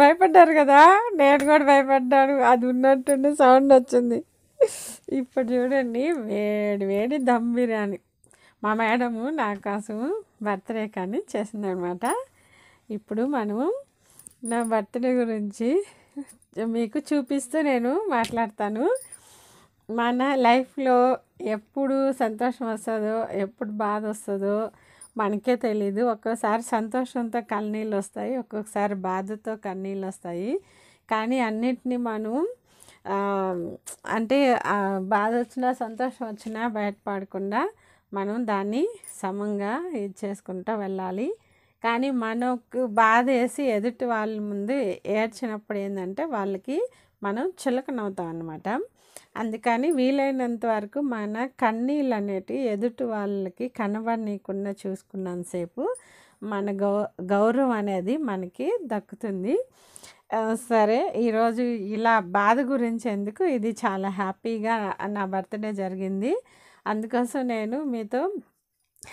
భయపడ్డారు కదా నేను కూడా భయపడ్డాను అది ఉన్నట్టుండి సౌండ్ వచ్చింది ఇప్పుడు చూడండి వేడి వేడి దమ్ బిర్యానీ మా మేడము నా కోసం బర్త్డే కానీ చేసింది అనమాట ఇప్పుడు మనము నా బర్త్డే గురించి మీకు చూపిస్తూ నేను మాట్లాడతాను మన లైఫ్లో ఎప్పుడు సంతోషం వస్తుందో ఎప్పుడు బాధ వస్తుందో మనకే తెలీదు ఒక్కోసారి సంతోషంతో కన్నీళ్ళు వస్తాయి ఒక్కొక్కసారి బాధతో కన్నీళ్ళు వస్తాయి కానీ అన్నిటినీ మనం అంటే బాధ వచ్చినా సంతోషం వచ్చినా బయటపడకుండా మనం దాన్ని సమంగా ఇది చేసుకుంటూ వెళ్ళాలి కానీ మనకు బాధ వేసి ఎదుటి వాళ్ళ ముందు ఏడ్చినప్పుడు ఏంటంటే వాళ్ళకి మనం చిలకనవుతాం అన్నమాట అందుకని వీలైనంత వరకు మన కన్నీళ్ళు అనేటివి ఎదుటి వాళ్ళకి కనబడనీయకుండా చూసుకున్నంతసేపు మన గౌ గౌరవం అనేది మనకి దక్కుతుంది సరే ఈరోజు ఇలా బాధ గురించి ఎందుకు ఇది చాలా హ్యాపీగా నా బర్త్డే జరిగింది అందుకోసం నేను మీతో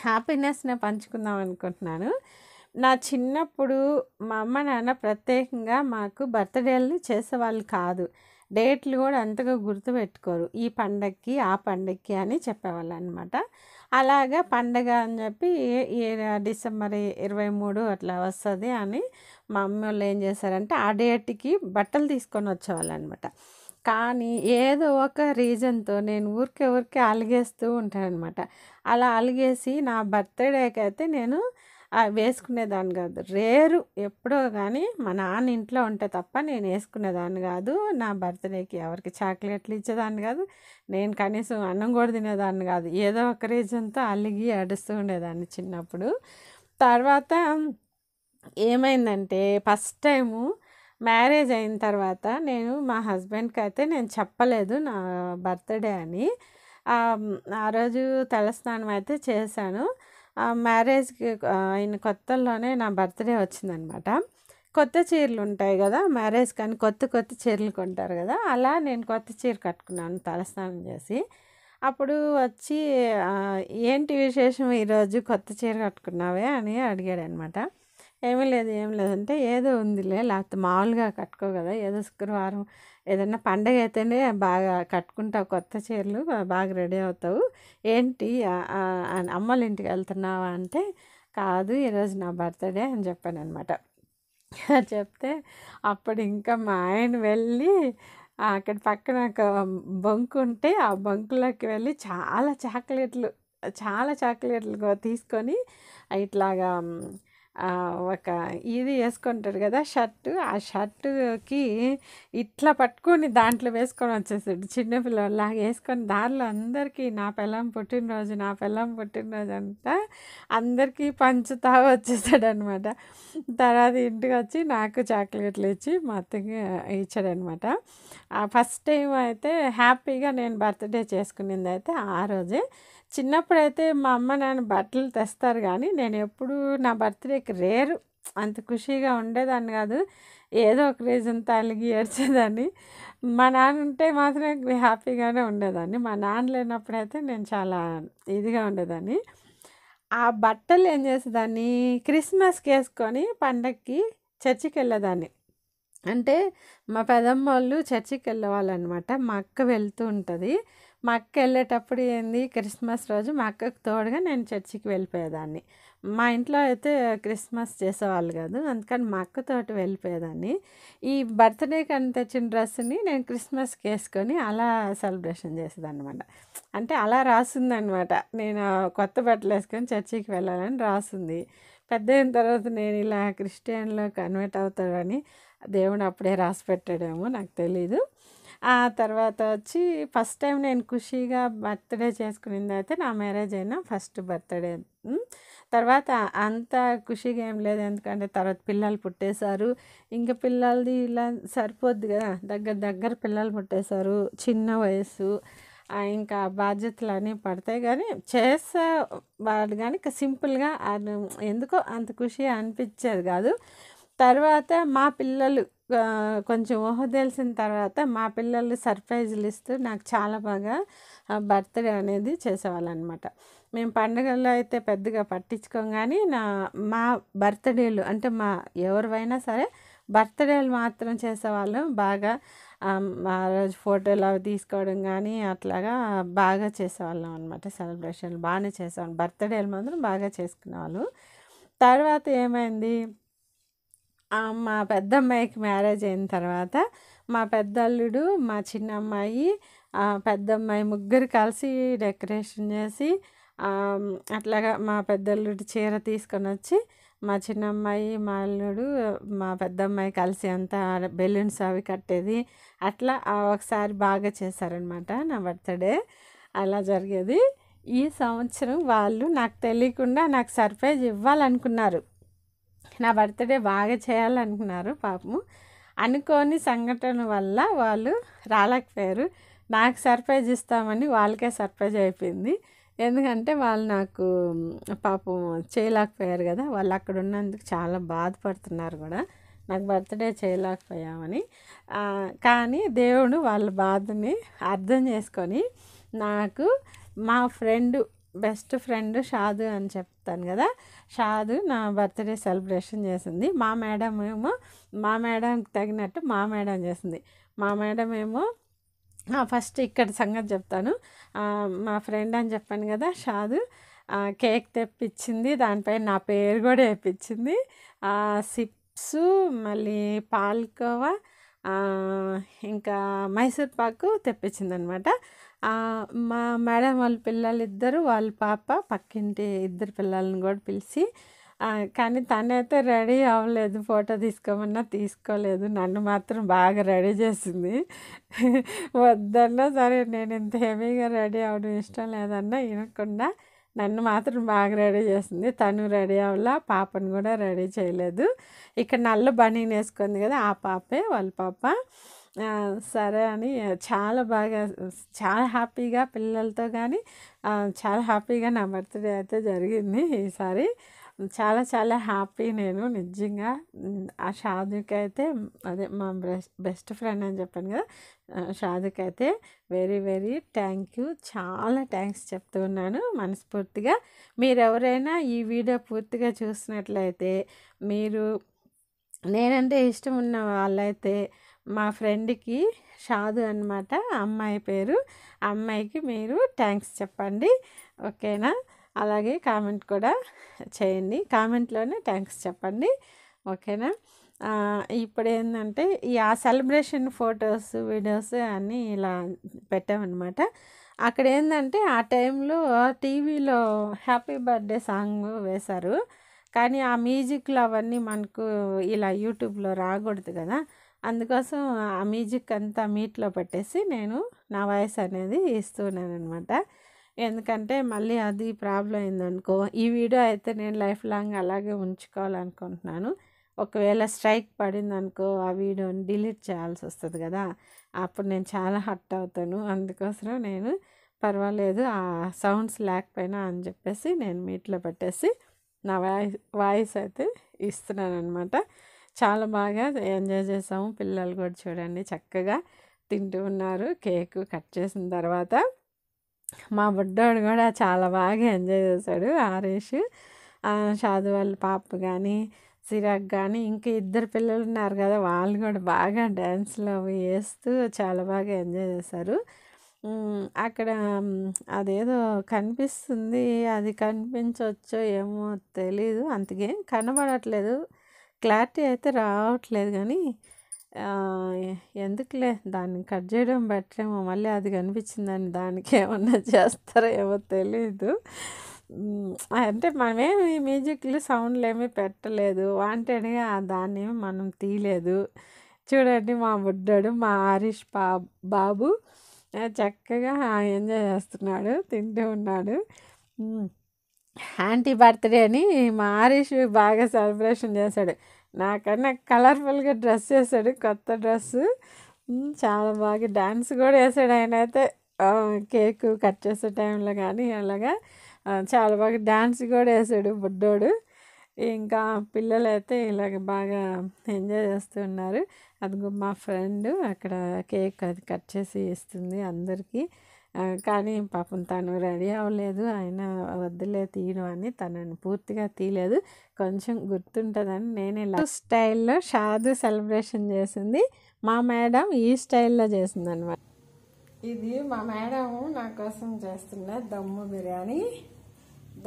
హ్యాపీనెస్ని పంచుకుందాం అనుకుంటున్నాను నా చిన్నప్పుడు మా అమ్మ నాన్న ప్రత్యేకంగా మాకు బర్త్డేలు చేసేవాళ్ళు కాదు డేట్లు కూడా అంతగా గుర్తుపెట్టుకోరు ఈ పండగకి ఆ పండగకి అని చెప్పేవాళ్ళు అనమాట అలాగా పండగ అని చెప్పి డిసెంబర్ ఇరవై మూడు అట్లా వస్తుంది అని మా అమ్మ వాళ్ళు ఏం చేశారంటే ఆ డేట్కి బట్టలు తీసుకొని వచ్చేవాళ్ళు అనమాట కానీ ఏదో ఒక రీజన్తో నేను ఊరికే ఊరికే అలిగేస్తూ అనమాట అలా అలిగేసి నా బర్త్డేకి అయితే నేను వేసుకునేదాన్ని కాదు రేరు ఎప్పుడో కానీ మా నాన్న ఇంట్లో ఉంటే తప్ప నేను వేసుకునేదాన్ని కాదు నా బర్త్డేకి ఎవరికి చాక్లెట్లు ఇచ్చేదాన్ని కాదు నేను కనీసం అన్నం కూడా తినేదాన్ని కాదు ఏదో ఒక రీజన్తో అలిగి అడుస్తూ ఉండేదాన్ని చిన్నప్పుడు తర్వాత ఏమైందంటే ఫస్ట్ టైము మ్యారేజ్ అయిన తర్వాత నేను మా హస్బెండ్కి అయితే నేను చెప్పలేదు నా బర్త్డే అని ఆ రోజు తలస్నానం అయితే చేశాను మ్యారేజ్కి అయిన కొత్తల్లోనే నా బర్త్డే వచ్చిందనమాట కొత్త చీరలు ఉంటాయి కదా మ్యారేజ్ కానీ కొత్త కొత్త చీరలు కొంటారు కదా అలా నేను కొత్త చీర కట్టుకున్నాను తలస్నానం చేసి అప్పుడు వచ్చి ఏంటి విశేషం ఈరోజు కొత్త చీర కట్టుకున్నావే అని అడిగాడు అనమాట ఏమీ లేదు ఏం లేదంటే ఏదో ఉందిలే లేకపోతే మామూలుగా కట్టుకో కదా ఏదో శుక్రవారం ఏదైనా పండగ అయితేనే బాగా కట్టుకుంటావు కొత్త చీరలు బాగా రెడీ అవుతావు ఏంటి అమ్మల ఇంటికి వెళ్తున్నావా అంటే కాదు ఈరోజు నా బర్త్డే అని చెప్పాను అనమాట చెప్తే అప్పుడు ఇంకా మా ఆయన వెళ్ళి అక్కడ పక్కన ఒక బొంకు ఉంటే ఆ బొంకులోకి వెళ్ళి చాలా చాక్లెట్లు చాలా చాక్లెట్లు తీసుకొని ఇట్లాగా ఒక ఇది వేసుకుంటాడు కదా షర్టు ఆ షర్టుకి ఇట్లా పట్టుకొని దాంట్లో వేసుకొని వచ్చేసాడు చిన్నపిల్లలాగా వేసుకొని దారిలో అందరికీ నా పిల్లం పుట్టినరోజు నా పిల్లం పుట్టినరోజు అంతా అందరికీ పంచుతా వచ్చేసాడు అనమాట తర్వాత ఇంటికి వచ్చి నాకు చాక్లెట్లు ఇచ్చి మా అత్తకి ఇచ్చాడనమాట ఫస్ట్ టైం అయితే హ్యాపీగా నేను బర్త్డే చేసుకునేది అయితే ఆ రోజే చిన్నప్పుడైతే మా అమ్మ నాన్న బట్టలు తెస్తారు కానీ నేను ఎప్పుడు నా బర్త్డే లైక్ రేరు అంత ఖుషీగా ఉండేదాన్ని కాదు ఏదో ఒక రీజన్ తల్లికి ఏడ్చేదాన్ని మా నాన్న ఉంటే మాత్రం హ్యాపీగానే ఉండేదాన్ని మా నాన్న లేనప్పుడైతే నేను చాలా ఇదిగా ఉండేదాన్ని ఆ బట్టలు ఏం చేసేదాన్ని క్రిస్మస్కి వేసుకొని పండగకి చర్చికి వెళ్ళేదాన్ని అంటే మా పెదమ్మ వాళ్ళు చర్చికి వెళ్ళేవాళ్ళనమాట మా అక్క వెళ్తూ ఉంటుంది మా అక్క వెళ్ళేటప్పుడు ఏంది క్రిస్మస్ రోజు మా అక్కకు తోడుగా నేను చర్చికి వెళ్ళిపోయేదాన్ని మా ఇంట్లో అయితే క్రిస్మస్ చేసేవాళ్ళు కాదు అందుకని మా అక్కతోటి వెళ్ళిపోయేదాన్ని ఈ బర్త్డే కని తెచ్చిన డ్రెస్ని నేను క్రిస్మస్కి వేసుకొని అలా సెలబ్రేషన్ చేసేదన్నమాట అంటే అలా రాసిందనమాట నేను కొత్త బట్టలు వేసుకొని చర్చికి వెళ్ళాలని రాసింది పెద్ద అయిన తర్వాత నేను ఇలా క్రిస్టియన్లో కన్వర్ట్ అవుతాడని దేవుడు అప్పుడే రాసి పెట్టాడేమో నాకు తెలీదు ఆ తర్వాత వచ్చి ఫస్ట్ టైం నేను ఖుషీగా బర్త్డే చేసుకునింది అయితే నా మ్యారేజ్ అయినా ఫస్ట్ బర్త్డే తర్వాత అంత ఖుషిగా ఏం లేదు ఎందుకంటే తర్వాత పిల్లలు పుట్టేశారు ఇంకా పిల్లలది ఇలా సరిపోద్ది కదా దగ్గర దగ్గర పిల్లలు పుట్టేశారు చిన్న వయసు ఇంకా బాధ్యతలు అన్నీ పడతాయి కానీ చేసే వాళ్ళు కానీ సింపుల్గా ఎందుకో అంత ఖుషి అనిపించేది కాదు తర్వాత మా పిల్లలు కొంచెం ఊహ తెలిసిన తర్వాత మా పిల్లలు సర్ప్రైజులు ఇస్తూ నాకు చాలా బాగా బర్త్డే అనేది చేసేవాళ్ళు అనమాట మేము పండుగల్లో అయితే పెద్దగా పట్టించుకోం కానీ నా మా బర్త్డేలు అంటే మా ఎవరివైనా సరే బర్త్డేలు మాత్రం చేసేవాళ్ళం బాగా ఆ రోజు ఫోటోలు అవి తీసుకోవడం కానీ అట్లాగా బాగా చేసేవాళ్ళం అనమాట సెలబ్రేషన్లు బాగానే చేసేవాళ్ళం బర్త్డేలు మాత్రం బాగా చేసుకునేవాళ్ళు తర్వాత ఏమైంది మా పెద్ద అమ్మాయికి మ్యారేజ్ అయిన తర్వాత మా పెద్దల్లుడు మా చిన్న అమ్మాయి పెద్ద అమ్మాయి ముగ్గురు కలిసి డెకరేషన్ చేసి అట్లాగా మా పెద్దల్లుడి చీర తీసుకొని వచ్చి మా చిన్న అమ్మాయి మా అల్లుడు మా పెద్ద అమ్మాయి కలిసి అంతా బెలూన్స్ అవి కట్టేది అట్లా ఒకసారి బాగా చేశారనమాట నా బర్త్డే అలా జరిగేది ఈ సంవత్సరం వాళ్ళు నాకు తెలియకుండా నాకు సర్ప్రైజ్ ఇవ్వాలనుకున్నారు నా బర్త్డే బాగా చేయాలనుకున్నారు పాపము అనుకోని సంఘటన వల్ల వాళ్ళు రాలేకపోయారు నాకు సర్ప్రైజ్ ఇస్తామని వాళ్ళకే సర్ప్రైజ్ అయిపోయింది ఎందుకంటే వాళ్ళు నాకు పాపం చేయలేకపోయారు కదా వాళ్ళు అక్కడ ఉన్నందుకు చాలా బాధపడుతున్నారు కూడా నాకు బర్త్డే చేయలేకపోయామని కానీ దేవుడు వాళ్ళ బాధని అర్థం చేసుకొని నాకు మా ఫ్రెండ్ బెస్ట్ ఫ్రెండ్ షాదు అని చెప్తాను కదా షాదు నా బర్త్డే సెలబ్రేషన్ చేసింది మా మేడం ఏమో మా మేడంకి తగినట్టు మా మేడం చేసింది మా మేడం ఏమో ఫస్ట్ ఇక్కడ సంగతి చెప్తాను మా ఫ్రెండ్ అని చెప్పాను కదా షాదు కేక్ తెప్పించింది దానిపైన నా పేరు కూడా వేయించింది సిప్స్ మళ్ళీ పాల్కోవా ఇంకా మైసూర్ పాకు తెప్పించిందనమాట మా మేడం వాళ్ళ పిల్లలు ఇద్దరు వాళ్ళ పాప పక్కింటి ఇద్దరు పిల్లల్ని కూడా పిలిచి కానీ తనైతే రెడీ అవ్వలేదు ఫోటో తీసుకోమన్నా తీసుకోలేదు నన్ను మాత్రం బాగా రెడీ చేసింది వద్దన్నా సరే నేను ఇంత హెవీగా రెడీ అవడం ఇష్టం లేదన్నా వినకుండా నన్ను మాత్రం బాగా రెడీ చేసింది తను రెడీ అవ్వలా పాపను కూడా రెడీ చేయలేదు ఇక్కడ నల్ల బనీన్ వేసుకుంది కదా ఆ పాపే వాళ్ళ పాప సరే అని చాలా బాగా చాలా హ్యాపీగా పిల్లలతో కానీ చాలా హ్యాపీగా నా బర్త్డే అయితే జరిగింది ఈసారి చాలా చాలా హ్యాపీ నేను నిజంగా ఆ షాదుకి అయితే అదే మా బెస్ట్ బెస్ట్ ఫ్రెండ్ అని చెప్పాను కదా షాదుకి అయితే వెరీ వెరీ థ్యాంక్ యూ చాలా థ్యాంక్స్ చెప్తూ ఉన్నాను మనస్ఫూర్తిగా ఎవరైనా ఈ వీడియో పూర్తిగా చూసినట్లయితే మీరు నేనంటే ఇష్టం ఉన్న వాళ్ళైతే మా ఫ్రెండ్కి షాదు అనమాట అమ్మాయి పేరు అమ్మాయికి మీరు థ్యాంక్స్ చెప్పండి ఓకేనా అలాగే కామెంట్ కూడా చేయండి కామెంట్లోనే థ్యాంక్స్ చెప్పండి ఓకేనా ఇప్పుడు ఏంటంటే ఈ ఆ సెలబ్రేషన్ ఫొటోస్ వీడియోస్ అన్నీ ఇలా పెట్టామన్నమాట అక్కడ ఏంటంటే ఆ టైంలో టీవీలో హ్యాపీ బర్త్డే సాంగ్ వేశారు కానీ ఆ మ్యూజిక్లు అవన్నీ మనకు ఇలా యూట్యూబ్లో రాకూడదు కదా అందుకోసం ఆ మ్యూజిక్ అంతా మీట్లో పెట్టేసి నేను నా వాయిస్ అనేది ఇస్తున్నాను అనమాట ఎందుకంటే మళ్ళీ అది ప్రాబ్లం అయిందనుకో ఈ వీడియో అయితే నేను లైఫ్ లాంగ్ అలాగే ఉంచుకోవాలనుకుంటున్నాను ఒకవేళ స్ట్రైక్ పడిందనుకో ఆ వీడియోని డిలీట్ చేయాల్సి వస్తుంది కదా అప్పుడు నేను చాలా హట్ అవుతాను అందుకోసం నేను పర్వాలేదు ఆ సౌండ్స్ లేకపోయినా అని చెప్పేసి నేను మీట్లో పెట్టేసి నా వాయిస్ వాయిస్ అయితే ఇస్తున్నాను అనమాట చాలా బాగా ఎంజాయ్ చేసాము పిల్లలు కూడా చూడండి చక్కగా తింటూ ఉన్నారు కేకు కట్ చేసిన తర్వాత మా బుడ్డోడు కూడా చాలా బాగా ఎంజాయ్ చేశాడు ఆరేష్ షాదు వాళ్ళ పాప కానీ సిరాక్ కానీ ఇంకా ఇద్దరు పిల్లలు ఉన్నారు కదా వాళ్ళు కూడా బాగా డ్యాన్స్లో అవి వేస్తూ చాలా బాగా ఎంజాయ్ చేశారు అక్కడ అదేదో కనిపిస్తుంది అది కనిపించవచ్చో ఏమో తెలీదు అంతకేం కనబడట్లేదు క్లారిటీ అయితే రావట్లేదు కానీ ఎందుకులే దాన్ని కట్ చేయడం బెటరేమో మళ్ళీ అది కనిపించిందని దానికి ఏమన్నా చేస్తారో ఏమో తెలీదు అంటే మనమేమి మ్యూజిక్లు సౌండ్లు ఏమీ పెట్టలేదు వాంటెడ్గా దాన్ని మనం తీయలేదు చూడండి మా బుడ్డాడు మా హరీష్ బా బాబు చక్కగా ఎంజాయ్ చేస్తున్నాడు తింటూ ఉన్నాడు ఆంటీ బర్త్డే అని మా హరీష్ బాగా సెలబ్రేషన్ చేశాడు నాకన్నా కలర్ఫుల్గా డ్రెస్ వేసాడు కొత్త డ్రెస్ చాలా బాగా డ్యాన్స్ కూడా వేసాడు ఆయన అయితే కేక్ కట్ చేసే టైంలో కానీ అలాగా చాలా బాగా డ్యాన్స్ కూడా వేసాడు బుడ్డోడు ఇంకా పిల్లలైతే ఇలాగ బాగా ఎంజాయ్ చేస్తున్నారు అది మా ఫ్రెండ్ అక్కడ కేక్ అది కట్ చేసి ఇస్తుంది అందరికీ కానీ పాపం తను రెడీ అవ్వలేదు ఆయన వద్దులే తీయడం అని తనని పూర్తిగా తీయలేదు కొంచెం గుర్తుంటుందని నేను ఇలా స్టైల్లో షాదు సెలబ్రేషన్ చేసింది మా మేడం ఈ స్టైల్లో చేసింది అనమాట ఇది మా మేడం నా కోసం చేస్తున్న దమ్ము బిర్యానీ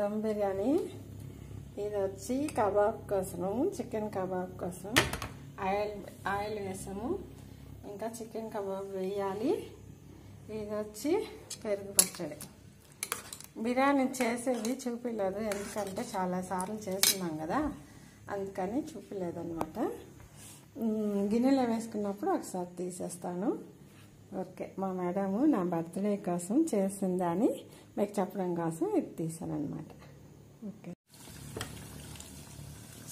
దమ్ బిర్యానీ ఇది వచ్చి కబాబ్ కోసము చికెన్ కబాబ్ కోసం ఆయిల్ ఆయిల్ వేసాము ఇంకా చికెన్ కబాబ్ వేయాలి ఇది వచ్చి పెరుగు పచ్చడి బిర్యానీ చేసేది చూపించలేదు ఎందుకంటే చాలాసార్లు చేస్తున్నాం కదా అందుకని చూపిలేదు అనమాట గిన్నెలో వేసుకున్నప్పుడు ఒకసారి తీసేస్తాను ఓకే మా మేడము నా బర్త్డే కోసం చేసిందా అని మీకు చెప్పడం కోసం ఇది తీసాను అనమాట ఓకే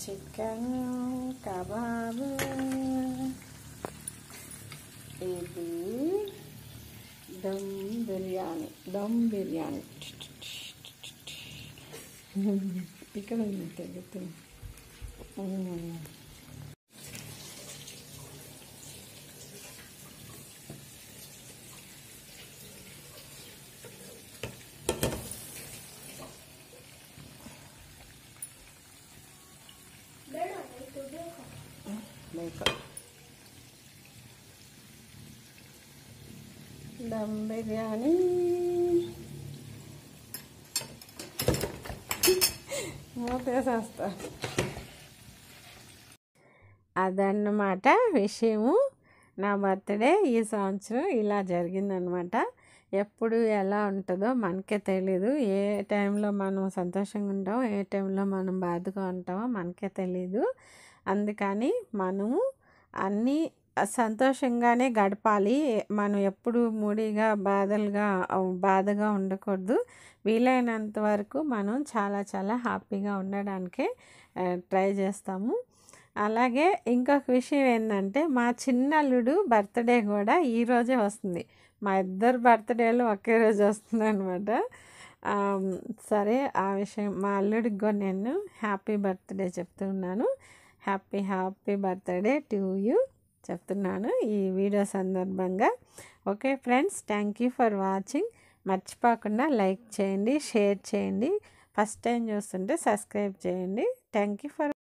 చికెన్ కబాబ్ ఇది దమ్ బిర్యానీ దమ్ బిర్యానీ ఇక్కడ తెలుగుతుంది దమ్ బిర్యానీ మూతేసేస్తా అదన్నమాట విషయము నా బర్త్డే ఈ సంవత్సరం ఇలా జరిగిందనమాట ఎప్పుడు ఎలా ఉంటుందో మనకే తెలీదు ఏ టైంలో మనం సంతోషంగా ఉంటామో ఏ టైంలో మనం బాధగా ఉంటామో మనకే తెలీదు అందుకని మనము అన్నీ సంతోషంగానే గడపాలి మనం ఎప్పుడు మూడిగా బాధలుగా బాధగా ఉండకూడదు వీలైనంత వరకు మనం చాలా చాలా హ్యాపీగా ఉండడానికే ట్రై చేస్తాము అలాగే ఇంకొక విషయం ఏంటంటే మా చిన్నల్లుడు బర్త్డే కూడా ఈరోజే వస్తుంది మా ఇద్దరు బర్త్డేలు ఒకే రోజు వస్తుంది అనమాట సరే ఆ విషయం మా అల్లుడికి కూడా నేను హ్యాపీ బర్త్డే చెప్తున్నాను happy happy birthday to you చెప్తున్నాను ఈ వీడియో సందర్భంగా okay friends thank you for watching మర్చిపోకుండా లైక్ చేయండి షేర్ చేయండి ఫస్ట్ టైం చూస్తుంటే సబ్స్క్రైబ్ చేయండి థ్యాంక్ యూ ఫర్